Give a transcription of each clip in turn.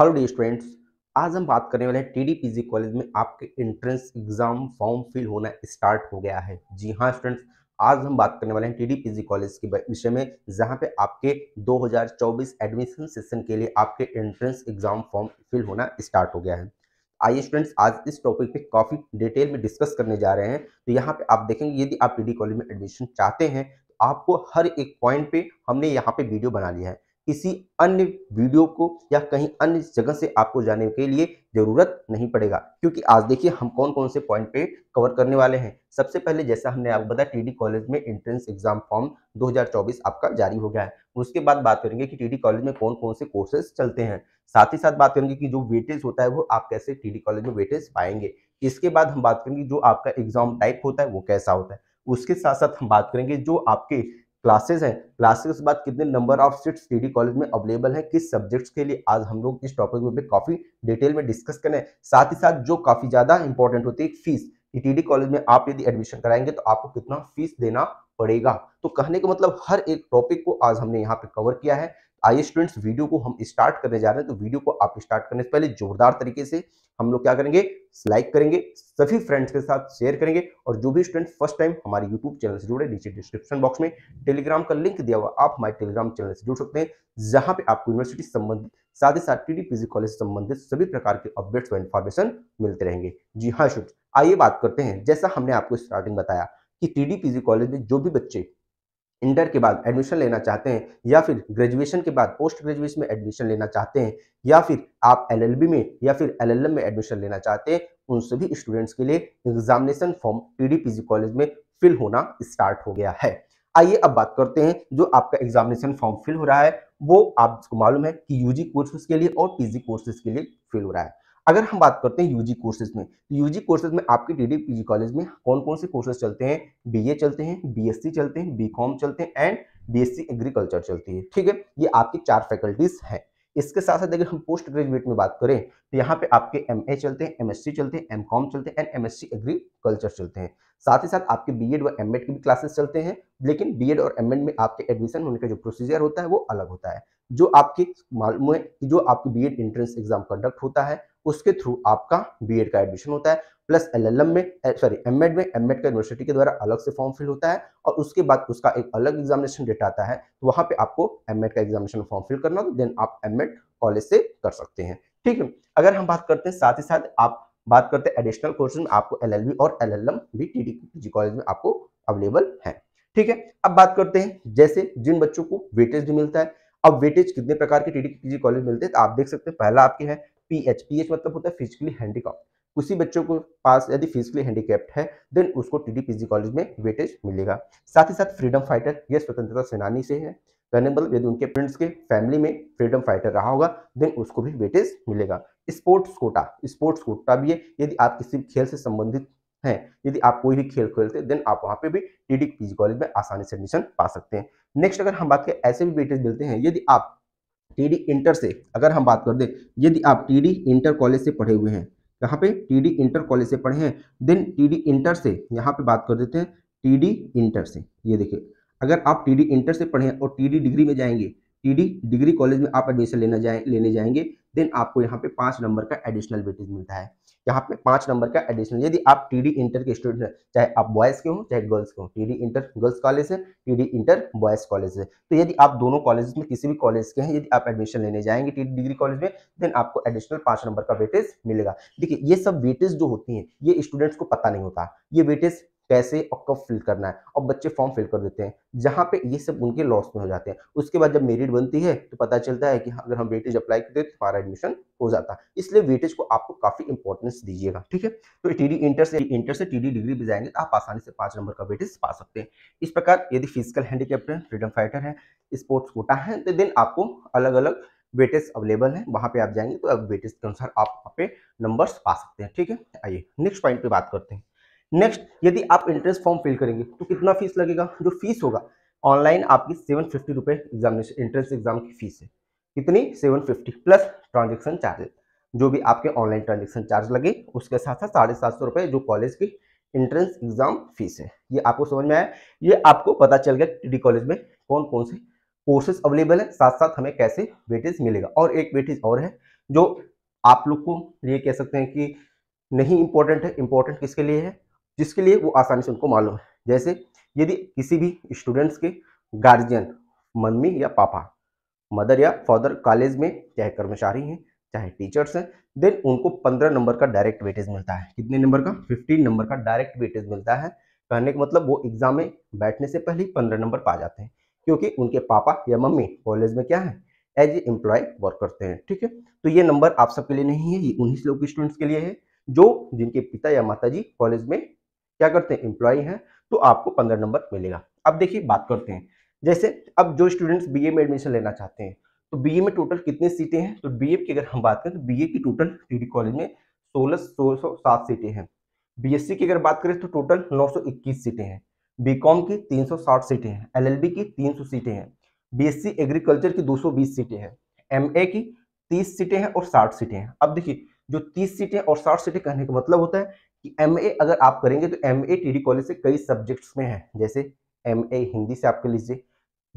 hello D students आज हम बात करने वाले हैं टीडीपीजी कॉलेज में आपके एंट्रेंस एग्जाम फॉर्म फिल होना स्टार्ट हो गया है जी हाँ स्टूडेंट्स आज हम बात करने वाले हैं टीडीपीजी कॉलेज के विषय में जहाँ पे आपके 2024 एडमिशन सेशन के लिए आपके एंट्रेंस एग्जाम फॉर्म फिल होना स्टार्ट हो गया है आइए स्टूडेंट्स आज इस टॉपिक पे काफ़ी डिटेल में डिस्कस करने जा रहे हैं तो यहाँ पे आप देखेंगे यदि आप टी कॉलेज में एडमिशन चाहते हैं तो आपको हर एक पॉइंट पे हमने यहाँ पे वीडियो बना लिया है किसी अन्य वीडियो को या कहीं अन्य जगह से आपको जाने के लिए जरूरत नहीं पड़ेगा क्योंकि आज देखिए हम कौन कौन से पॉइंट पे कवर करने वाले हैं सबसे पहले जैसा हमने आपको बताया टीडी कॉलेज में एंट्रेंस एग्जाम फॉर्म 2024 आपका जारी हो गया है उसके बाद बात करेंगे कि टीडी कॉलेज में कौन कौन से कोर्सेज चलते हैं साथ ही साथ बात करेंगे कि जो वेटेज होता है वो आप कैसे टी कॉलेज में वेटेज पाएंगे इसके बाद हम बात करेंगे जो आपका एग्जाम टाइप होता है वो कैसा होता है उसके साथ साथ हम बात करेंगे जो आपके क्लासेस हैं क्लासेस के बाद कितने number of seats D college में अवेलेबल हैं किस सब्जेक्ट्स के लिए आज हम लोग इस टॉपिक पे काफ़ी डिटेल में डिस्कस करें साथ ही साथ जो काफ़ी ज़्यादा इंपॉर्टेंट होती है फीस ईटीडी कॉलेज में आप यदि एडमिशन कराएंगे तो आपको कितना फीस देना पड़ेगा तो कहने का मतलब हर एक टॉपिक को आज हमने यहाँ पे कवर किया है आइए स्टूडेंट्स वीडियो को हम स्टार्ट करने जा रहे हैं तो वीडियो को आप स्टार्ट करने से पहले जोरदार तरीके से हम लोग क्या करेंगे लाइक करेंगे सभी फ्रेंड्स के साथ शेयर करेंगे और जो भी स्टूडेंट फर्स्ट टाइम हमारे यूट्यूब चैनल से जुड़े नीचे डिस्क्रिप्शन बॉक्स में टेलीग्राम का लिंक दिया हुआ आप हमारे टेलीग्राम चैनल से जुड़ सकते हैं जहां पे आपको यूनिवर्सिटी संबंधित साथ ही साथ टी पीजी कॉलेज संबंधित सभी प्रकार के अपडेट्स और इन्फॉर्मेशन मिलते रहेंगे जी हाँ शुभ आइए बात करते हैं जैसा हमने आपको स्टार्टिंग बताया कि टी पीजी कॉलेज में जो भी बच्चे इंटर के बाद एडमिशन लेना चाहते हैं या फिर ग्रेजुएशन के बाद पोस्ट ग्रेजुएशन में एडमिशन लेना चाहते हैं या फिर आप एलएलबी में या फिर एलएलएम में एडमिशन लेना चाहते हैं उन सभी स्टूडेंट्स के लिए एग्जामिनेशन फॉर्म टीडीपीजी कॉलेज में फिल होना स्टार्ट हो गया है आइए अब बात करते हैं जो आपका एग्जामिनेशन फॉर्म फिल हो रहा है वो आपको मालूम है कि यूजी कोर्सेज के लिए और पीजी कोर्सेज के लिए फिल हो रहा है अगर हम बात करते हैं यूजी कोर्सेज में तो यूजी कोर्सेज में आपके डी डी पीजी कॉलेज में कौन कौन से कोर्सेज चलते हैं बीए चलते हैं बीएससी चलते हैं बीकॉम चलते हैं एंड बीएससी एग्रीकल्चर चलती है ठीक है ये आपकी चार फैकल्टीज हैं इसके साथ साथ अगर हम पोस्ट ग्रेजुएट में बात करें तो यहाँ पे आपके एम चलते हैं एम चलते हैं एम कॉम चलते हैं एंड एम एग्रीकल्चर चलते हैं साथ ही साथ आपके बी एड व एम की भी क्लासेस चलते हैं लेकिन बी एड और एम में आपके एडमिशन होने का जो प्रोसीजर होता है वो अलग होता है जो आपके मालूम है कि जो आपकी B Ed entrance exam conduct होता है उसके थ्रू आपका बीएड का एडमिशन होता है प्लस एलएलएम में सॉरी eh, एमएड में एमएड का यूनिवर्सिटी के द्वारा अलग से फॉर्म फिल होता है और उसके बाद उसका एक अलग एग्जामिनेशन डेट आता है तो वहां पे आपको एमएड का एग्जामिनेशन फॉर्म फिल करना तो देन आप एमएड कॉलेज से कर सकते हैं ठीक है अगर हम बात करते हैं साथ ही साथ आप बात करते हैं एडिशनल कोर्सेज में आपको एल और एल भी टी कॉलेज में आपको अवेलेबल है ठीक है अब बात करते हैं जैसे जिन बच्चों को वेटेज भी मिलता है अब वेटेज कितने प्रकार के टीडी पीजी कॉलेज मिलते हैं तो आप देख सकते हैं पहला आपके है पीएच पीएच मतलब होता है फिजिकली हैंडीकॉप उसी बच्चों को पास यदि फिजिकली हैंडीकैप्ट है देन उसको टीडीपीजी कॉलेज में वेटेज मिलेगा साथ ही साथ फ्रीडम फाइटर ये स्वतंत्रता सेनानी से है कहने मतलब यदि उनके फ्रेंड्स के फैमिली में फ्रीडम फाइटर रहा होगा देन उसको भी वेटेज मिलेगा स्पोर्ट्स कोटा स्पोर्ट्स कोटा भी है यदि आप किसी खेल से संबंधित हैं यदि आप कोई भी खेल खेलते देन आप वहाँ पे भी टी डी कॉलेज में आसानी से एडमिशन पा सकते हैं नेक्स्ट अगर हम बात करें ऐसे भी वेटेज मिलते हैं यदि आप टीडी इंटर से अगर हम बात कर दें यदि आप टीडी इंटर कॉलेज से पढ़े हुए हैं कहाँ पे टीडी इंटर कॉलेज से पढ़े हैं देन टीडी इंटर से यहाँ पे बात कर देते हैं टीडी इंटर से ये देखिए अगर आप टीडी इंटर से पढ़े हैं और टीडी डिग्री में जाएंगे टीडी डिग्री कॉलेज में आप एडमिशन लेना जाए लेने जाएंगे देन आपको यहाँ पे पांच नंबर का एडिशनल वेटेज मिलता है यहाँ पे पांच नंबर का एडिशनल यदि आप टीडी इंटर के स्टूडेंट हैं चाहे आप बॉयज़ के हो चाहे गर्ल्स के हो टीडी इंटर गर्ल्स कॉलेज है टीडी इंटर बॉयज़ कॉलेज है तो यदि आप दोनों कॉलेज में किसी भी कॉलेज के हैं यदि आप एडमिशन लेने जाएंगे टीडी डिग्री कॉलेज में देन आपको एडिशनल पांच नंबर का वेटेज मिलेगा देखिए ये सब वेटेज जो होती है ये स्टूडेंट्स को पता नहीं होता ये वेटेज कैसे और कब फिल करना है और बच्चे फॉर्म फिल कर देते हैं जहाँ पे ये सब उनके लॉस में हो जाते हैं उसके बाद जब मेरिट बनती है तो पता चलता है कि हाँ, अगर हम वेटेज अप्लाई करते तो हमारा एडमिशन हो जाता है इसलिए वेटेज को आपको काफ़ी इंपॉर्टेंस दीजिएगा ठीक है तो टी डी इंटर से इंटर से टी डी डिग्री भी जाएंगे तो आप आसानी से पाँच नंबर का वेटेज पा सकते हैं इस प्रकार यदि फिजिकल हैंडीकैप्ट है फ्रीडम फाइटर है स्पोर्ट्स कोटा है तो देन आपको अलग अलग वेटेज अवेलेबल है वहाँ पे आप जाएंगे तो अब वेटेज के अनुसार आप वहाँ पे नंबर्स पा सकते हैं ठीक है आइए नेक्स्ट पॉइंट पे बात करते हैं नेक्स्ट यदि आप इंट्रेंस फॉर्म फिल करेंगे तो कितना फीस लगेगा जो फीस होगा ऑनलाइन आपकी सेवन फिफ्टी रुपये एग्जामिनेशन इंट्रेंस एग्जाम की फीस है कितनी seven fifty plus transaction charges जो भी आपके ऑनलाइन ट्रांजेक्शन चार्ज लगे उसके साथ साथ साढ़े सात सौ रुपये जो कॉलेज की इंट्रेंस एग्जाम फीस है ये आपको समझ में आया ये आपको पता चल गया डी कॉलेज में कौन कौन से कोर्सेज अवेलेबल है साथ साथ हमें कैसे वेटेज मिलेगा और एक वेटेज और है जो आप लोग को ये कह सकते हैं कि नहीं इम्पोर्टेंट है इंपॉर्टेंट किसके लिए है जिसके लिए वो आसानी से उनको मालूम है जैसे यदि किसी भी स्टूडेंट्स के गार्जियन मम्मी या पापा मदर या फादर कॉलेज में चाहे कर्मचारी हैं चाहे टीचर्स हैं देन उनको पंद्रह नंबर का डायरेक्ट वेटेज मिलता है कितने नंबर का फिफ्टीन नंबर का डायरेक्ट वेटेज मिलता है कहने का मतलब वो एग्जाम में बैठने से पहले ही पंद्रह नंबर पा जाते हैं क्योंकि उनके पापा या मम्मी कॉलेज में क्या है एज ए एम्प्लॉय वर्क करते हैं ठीक है तो ये नंबर आप सबके लिए नहीं है ये उन्हीं लोग स्टूडेंट्स के लिए है जो जिनके पिता या माता कॉलेज में क्या करते हैं एम्प्लॉय हैं तो आपको पंद्रह नंबर मिलेगा अब देखिए बात करते हैं जैसे अब जो स्टूडेंट्स बी में एडमिशन लेना चाहते हैं तो बी में टोटल कितनी सीटें हैं तो बी की अगर हम बात करें तो बी की टोटल डिग्री कॉलेज में सोलह सौ सात सीटें हैं बीएससी की अगर बात करें तो टोटल 921 सीटें हैं बीकॉम की 360 सीटें हैं एलएलबी की 300 सीटें हैं बीएससी एग्रीकल्चर की 220 सीटें हैं एमए की 30 सीटें हैं और 60 सीटें हैं अब देखिए जो 30 सीटें और 60 सीटें कहने का मतलब होता है कि एम अगर आप करेंगे तो एम ए कॉलेज से कई सब्जेक्ट्स में है जैसे एम हिंदी से आप कर लीजिए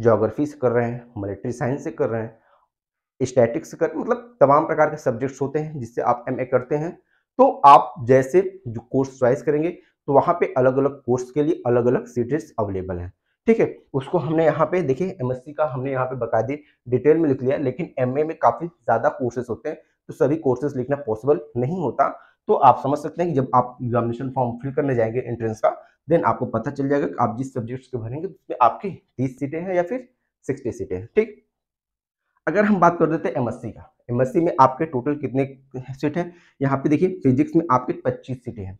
जोग्राफी से कर रहे हैं मिलिट्री साइंस से कर रहे हैं स्टैटिक्स से कर मतलब तमाम प्रकार के सब्जेक्ट्स होते हैं जिससे आप एम करते हैं तो आप जैसे जो कोर्स च्वाइस करेंगे तो वहाँ पे अलग अलग कोर्स के लिए अलग अलग सीटेट्स अवेलेबल हैं ठीक है उसको हमने यहाँ पे देखिए एम का हमने यहाँ पे बकायदे डिटेल में लिख लिया लेकिन एम में काफ़ी ज़्यादा कोर्सेज होते हैं तो सभी कोर्सेज लिखना पॉसिबल नहीं होता तो आप समझ सकते हैं कि जब आप एग्जामिनेशन फॉर्म फिल करने जाएंगे एंट्रेंस का देन आपको पता चल जाएगा कि आप जिस सब्जेक्ट्स के भरेंगे तो उसमें आपकी तीस सीटें हैं या फिर सिक्सटी सीटें हैं ठीक अगर हम बात कर देते हैं एमएससी का एमएससी में आपके टोटल कितने सीट हैं यहाँ पे देखिए फिजिक्स में आपकी पच्चीस सीटें हैं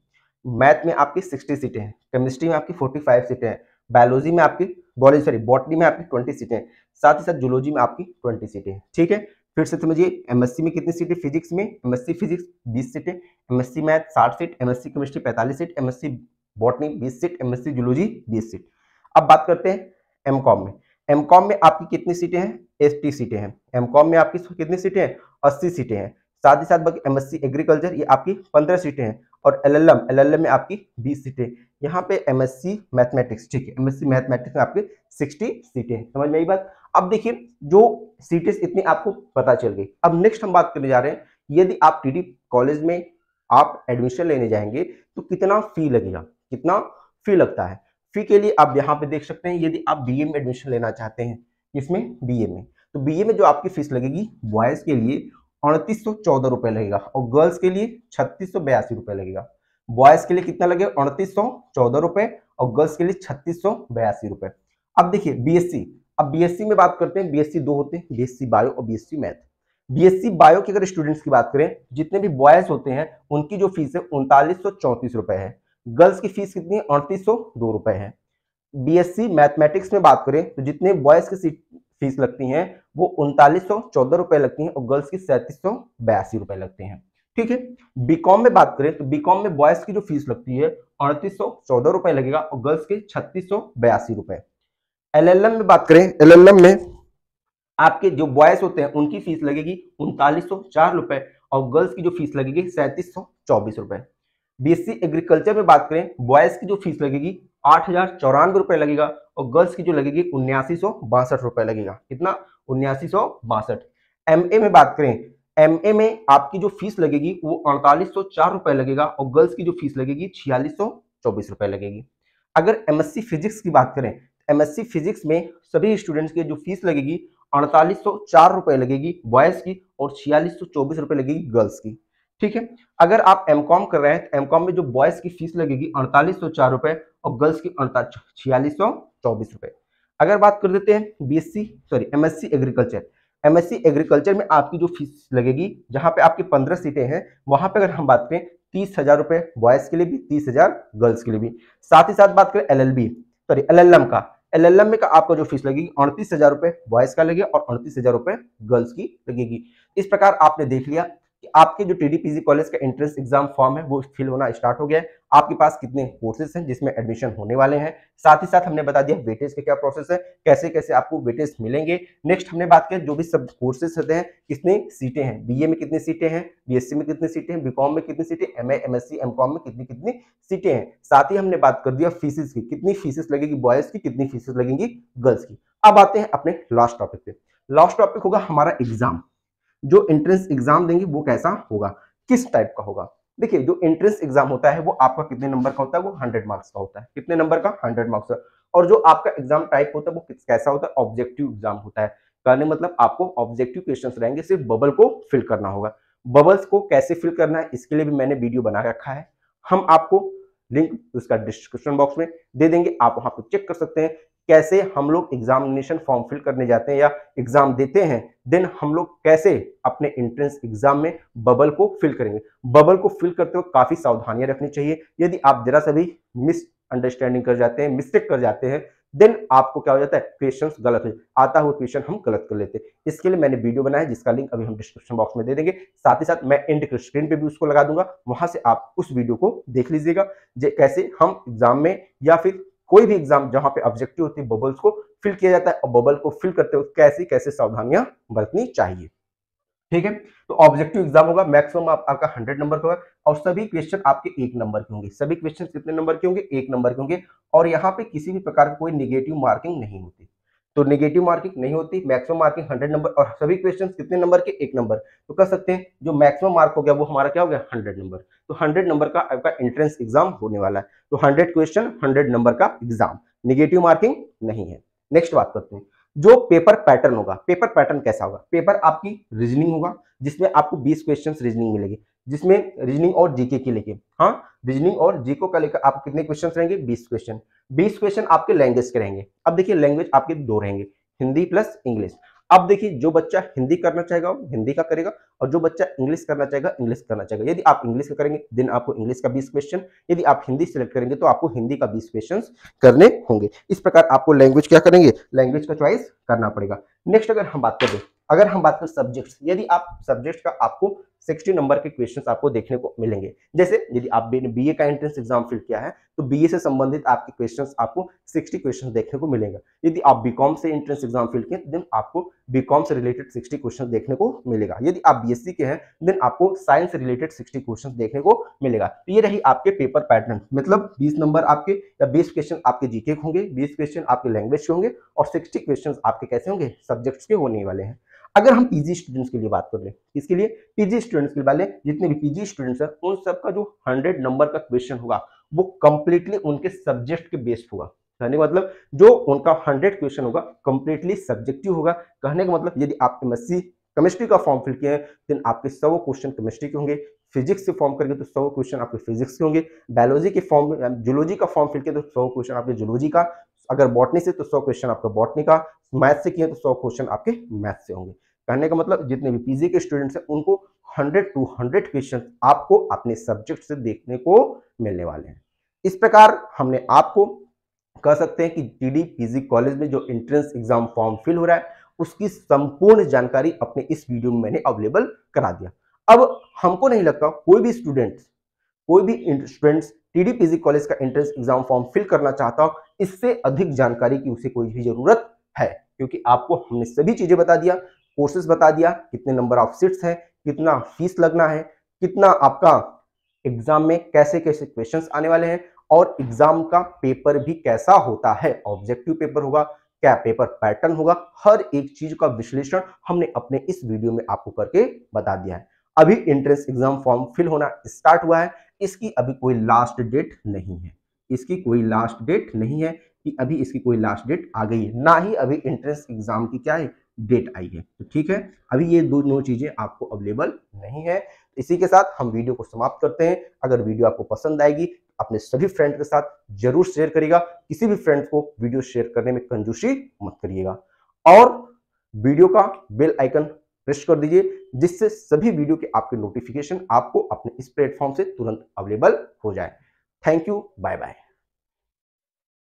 मैथ में आपकी सिक्सटी सीटें हैं केमिस्ट्री में आपकी फोर्टी फाइव सीटें हैं बायोलॉजी में आपकी बॉलेज सॉरी बॉटनी में आपकी ट्वेंटी सीटें हैं साथ ही साथ जूलॉजी में आपकी ट्वेंटी सीटें हैं ठीक है फिर से समझिए एमएससी में कितनी सीटें फिजिक्स में एमएससी फिजिक्स 20 सीटें MSc math 60 seat MSc chemistry 45 seat MSc botany 20 seat MSc zoology 20 seat अब बात करते हैं एमकॉम में एमकॉम में आपकी कितनी सीटें हैं एस सीटें हैं एमकॉम में आपकी कितनी सीटें हैं अस्सी सीटें हैं साथ ही साथ बाकी एमएससी एग्रीकल्चर ये आपकी पंद्रह सीटें हैं और एल एल में आपकी बीस सीटें यहाँ पे एमएससी मैथमेटिक्स ठीक है एमएससी मैथमेटिक्स में आपकी सिक्सटी सीटें समझ में आई बात अब देखिए जो सीटें इतनी आपको पता चल गई अब नेक्स्ट हम बात करने जा रहे हैं यदि आप टीडी कॉलेज में आप एडमिशन लेने जाएंगे तो कितना फी लगेगा कितना फी लगता है फी के लिए आप यहाँ पे देख सकते हैं यदि आप बीए में एडमिशन लेना चाहते हैं इसमें बीए में तो बीए में जो आपकी फीस लगेगी बॉयज़ के लिए अड़तीस सौ चौदह रुपये लगेगा और गर्ल्स के लिए छत्तीस सौ बयासी रुपये लगेगा बॉयज़ के लिए कितना लगेगा अड़तीस सौ चौदह रुपये और गर्ल्स के लिए छत्तीस सौ बयासी रुपये अब देखिए बीएससी अब बीएससी में बात करते हैं बीएससी दो होते हैं बीएससी बायो और बीएससी मैथ बीएससी बायो के अगर स्टूडेंट्स की बात करें जितने भी बॉयज होते हैं उनकी जो फीस है उनतालीस रुपए है गर्ल्स की फीस कितनी है अड़तीस रुपए है बीएससी मैथमेटिक्स में बात करें तो जितने बॉयज की फीस लगती है वो उनतालीस रुपए लगती है और गर्ल्स की सैंतीस रुपए लगते हैं ठीक है बीकॉम में बात करें तो बीकॉम में बॉयज की जो फीस लगती है अड़तीस रुपए लगेगा और गर्ल्स के छत्तीस रुपए एलएलएम में बात करें एलएलएम में आपके जो बॉयज होते हैं उनकी फीस लगेगी उनतालीस सौ चार रुपए और गर्ल्स की जो फीस लगेगी सैंतीस सौ चौबीस रुपए बीएससी एग्रीकल्चर में बात करें बॉयज की जो फीस लगेगी आठ हजार चौरानवे रुपए लगेगा और गर्ल्स की जो लगेगी उन्यासी सौ बासठ रुपए लगेगा कितना उन्यासी सौ बासठ एमए में बात करें एमए में आपकी जो फीस लगेगी वो अड़तालीस सौ चार रुपए लगेगा और गर्ल्स की जो फीस लगेगी छियालीस सौ चौबीस रुपए लगेगी अगर एमएससी फिजिक्स की बात करें एमएससी फिजिक्स में सभी स्टूडेंट्स की जो फीस लगेगी अड़तालीस सौ चार रुपए लगेगी बॉयज़ की और छियालीस सौ चौबीस रुपए लगेगी गर्ल्स की ठीक है अगर आप एम कॉम कर रहे हैं तो एम कॉम में जो बॉयज़ की फीस लगेगी अड़तालीस सौ चार रुपए और गर्ल्स की छियालीस सौ चौबीस रुपए अगर बात कर देते हैं B S C sorry MSc agriculture M S C agriculture में आपकी जो फीस लगेगी जहाँ पे आपकी पंद्रह सीटें हैं वहां पे अगर हम बात करें तीस हज़ार रुपए बॉयज़ के लिए भी तीस हज़ार गर्ल्स के लिए भी साथ ही साथ बात करें L L B sorry LLM का एलएलएम में का आपको जो फीस लगेगी अड़तीस हजार रुपए बॉयज का लगेगा और अड़तीस हजार रुपए गर्ल्स की लगेगी इस प्रकार आपने देख लिया कि आपके जो टी कॉलेज का एंट्रेंस एग्जाम फॉर्म है वो फिल होना स्टार्ट हो गया है आपके पास कितने कोर्सेज हैं जिसमें एडमिशन होने वाले हैं साथ ही साथ हमने बता दिया वेटेज का क्या प्रोसेस है कैसे कैसे आपको वेटेज मिलेंगे नेक्स्ट हमने बात किया जो भी सब कोर्सेज होते हैं कितने सीटें हैं बीए में कितनी सीटें हैं बीएससी में कितनी सीटें हैं बीकॉम में कितनी सीटें एमए एम एस में कितनी कितनी सीटें हैं साथ ही हमने बात कर दिया फीसिस की कितनी फीसिस लगेगी बॉयज की कितनी फीसिस लगेंगी गर्ल्स की अब आते हैं अपने लास्ट टॉपिक पे लास्ट टॉपिक होगा हमारा एग्जाम जो एंट्रेंस एग्जाम देंगे वो कैसा होगा किस टाइप का होगा देखिए जो एंट्रेंस एग्जाम होता है वो आपका कितने नंबर का होता है वो हंड्रेड मार्क्स का होता है कितने नंबर का हंड्रेड मार्क्स का और जो आपका एग्जाम टाइप होता है वो कैसा होता है ऑब्जेक्टिव एग्जाम होता है कहने मतलब आपको ऑब्जेक्टिव क्वेश्चन रहेंगे सिर्फ बबल को फिल करना होगा बबल्स को कैसे फिल करना है इसके लिए भी मैंने वीडियो बना रखा है हम आपको लिंक उसका डिस्क्रिप्शन बॉक्स में दे देंगे आप वहां पर चेक कर सकते हैं कैसे हम लोग एग्जामिनेशन फॉर्म फिल करने जाते हैं या एग्जाम देते हैं देन हम लोग कैसे अपने एंट्रेंस एग्जाम में बबल को फिल करेंगे बबल को फिल करते वक्त काफ़ी सावधानियां रखनी चाहिए यदि आप जरा सा भी मिस अंडरस्टैंडिंग कर जाते हैं मिस्टेक कर जाते हैं देन आपको क्या हो जाता है क्वेश्चन गलत हो आता हुआ क्वेश्चन हम गलत कर लेते हैं इसके लिए मैंने वीडियो बनाया जिसका लिंक अभी हम डिस्क्रिप्शन बॉक्स में दे देंगे साथ ही साथ मैं एंड स्क्रीन पे भी उसको लगा दूंगा वहां से आप उस वीडियो को देख लीजिएगा कैसे हम एग्जाम में या फिर कोई भी एग्जाम जहां पे ऑब्जेक्टिव होती है बबल्स को फिल किया जाता है और बबल को फिल करते हुए कैसी कैसे सावधानियां बरतनी चाहिए ठीक है तो ऑब्जेक्टिव एग्जाम होगा मैक्सिमम आप, आपका हंड्रेड नंबर का होगा और सभी क्वेश्चन आपके एक नंबर के होंगे सभी क्वेश्चन कितने नंबर के होंगे एक नंबर के होंगे और यहाँ पे किसी भी प्रकार की कोई निगेटिव मार्किंग नहीं होती तो नेगेटिव मार्किंग नहीं होती मैक्सिमम मार्किंग हंड्रेड नंबर और सभी क्वेश्चन कितने नंबर के एक नंबर तो कह सकते हैं जो मैक्सिमम मार्क हो गया वो हमारा क्या हो गया हंड्रेड नंबर तो हंड्रेड नंबर का आपका एंट्रेंस एग्जाम होने वाला है तो हंड्रेड क्वेश्चन हंड्रेड नंबर का एग्जाम निगेटिव मार्किंग नहीं है नेक्स्ट बात करते हैं जो पेपर पैटर्न होगा पेपर पैटर्न कैसा होगा पेपर आपकी रीजनिंग होगा जिसमें आपको 20 क्वेश्चंस रीजनिंग मिलेगी जिसमें रीजनिंग और जीके की लेके हाँ रीजनिंग और जीको का लेकर आप कितने क्वेश्चंस रहेंगे 20 क्वेश्चन बीस क्वेश्चन आपके लैंग्वेज के रहेंगे अब देखिए लैंग्वेज आपके दो रहेंगे हिंदी प्लस इंग्लिश अब देखिए जो बच्चा हिंदी करना चाहेगा हिंदी का करेगा और जो बच्चा इंग्लिश करना चाहेगा इंग्लिश करना चाहेगा यदि आप इंग्लिश का करेंगे दिन आपको इंग्लिश का बीस क्वेश्चन यदि आप हिंदी सेलेक्ट करेंगे तो आपको हिंदी का बीस क्वेश्चन करने होंगे इस प्रकार आपको लैंग्वेज क्या करेंगे लैंग्वेज का चॉइस करना पड़ेगा नेक्स्ट अगर हम बात करें अगर हम बात करें सब्जेक्ट्स यदि आप सब्जेक्ट का आपको सिक्सटी नंबर के क्वेश्चन आपको देखने को मिलेंगे जैसे यदि आप बी का एंट्रेंस एग्जाम फिल किया है तो बी से संबंधित आपके क्वेश्चन आपको सिक्सटी क्वेश्चन देखने को मिलेगा यदि आप बी से एंट्रेंस एग्जाम फिल किए देन आपको बी से रिलेटेड सिक्सटी क्वेश्चन देखने को मिलेगा यदि आप बी के हैं देन आपको साइंस से रिलेटेड सिक्सटी क्वेश्चन देखने को मिलेगा तो ये रही आपके पेपर पैटर्न मतलब बीस नंबर आपके या बीस क्वेश्चन आपके जीके होंगे बीस क्वेश्चन आपके लैंग्वेज के होंगे और सिक्सटी क्वेश्चन आपके कैसे होंगे सब्जेक्ट्स के होने वाले हैं अगर हम पीजी स्टूडेंट्स के लिए बात कर लें इसके लिए पीजी स्टूडेंट्स के लिए जितने भी पीजी स्टूडेंट्स हैं उन सबका जो हंड्रेड नंबर का क्वेश्चन होगा वो कंप्लीटली उनके सब्जेक्ट के बेस्ड होगा कहने का मतलब जो उनका हंड्रेड क्वेश्चन होगा कंप्लीटली सब्जेक्टिव होगा कहने का मतलब यदि आप एमएससी केमिस्ट्री का फॉर्म फिल किया है देन आपके सौ क्वेश्चन केमिस्ट्री के होंगे फिजिक्स से फॉर्म करके तो सौ क्वेश्चन आपके फिजिक्स के होंगे बायोलॉजी के फॉर्म जूलॉजी का फॉर्म फिल किया तो सौ क्वेश्चन आपके जूलॉजी का अगर बॉटनी से तो सौ क्वेश्चन आपका बॉटनी का मैथ से किए तो सौ क्वेश्चन आपके मैथ से होंगे कहने का मतलब जितने भी पीजी के स्टूडेंट्स हैं उनको हंड्रेड टू हंड्रेड क्वेश्चन आपको अपने सब्जेक्ट से देखने को मिलने वाले हैं इस प्रकार हमने आपको कह सकते हैं कि जीडी पीजी कॉलेज में जो एंट्रेंस एग्जाम फॉर्म फिल हो रहा है उसकी संपूर्ण जानकारी अपने इस वीडियो में मैंने अवेलेबल करा दिया अब हमको नहीं लगता कोई भी स्टूडेंट कोई भी स्टूडेंट्स टीडीपीजी कॉलेज का एंट्रेंस एग्जाम फॉर्म फिल करना चाहता हो इससे अधिक जानकारी की उसे कोई भी जरूरत है क्योंकि आपको हमने सभी चीजें बता दिया कोर्सेस बता दिया कितने नंबर ऑफ सीट्स हैं कितना फीस लगना है कितना आपका एग्जाम में कैसे कैसे क्वेश्चन आने वाले हैं और एग्जाम का पेपर भी कैसा होता है ऑब्जेक्टिव पेपर होगा क्या पेपर पैटर्न होगा हर एक चीज का विश्लेषण हमने अपने इस वीडियो में आपको करके बता दिया है अभी एंट्रेंस एग्जाम फॉर्म फिल होना स्टार्ट हुआ है इसकी अभी कोई लास्ट डेट नहीं है इसकी कोई लास्ट डेट नहीं है कि अभी इसकी कोई लास्ट डेट आ गई है ना ही अभी एंट्रेंस एग्जाम की क्या है डेट आई है तो ठीक है अभी ये दोनों चीजें आपको अवेलेबल नहीं है इसी के साथ हम वीडियो को समाप्त करते हैं अगर वीडियो आपको पसंद आएगी अपने सभी फ्रेंड के साथ जरूर शेयर करिएगा किसी भी फ्रेंड को वीडियो शेयर करने में कंजूसी मत करिएगा और वीडियो का बेल आइकन प्रेस कर दीजिए जिससे सभी वीडियो के आपके नोटिफिकेशन आपको अपने इस प्लेटफॉर्म से तुरंत अवेलेबल हो जाए थैंक यू बाय बाय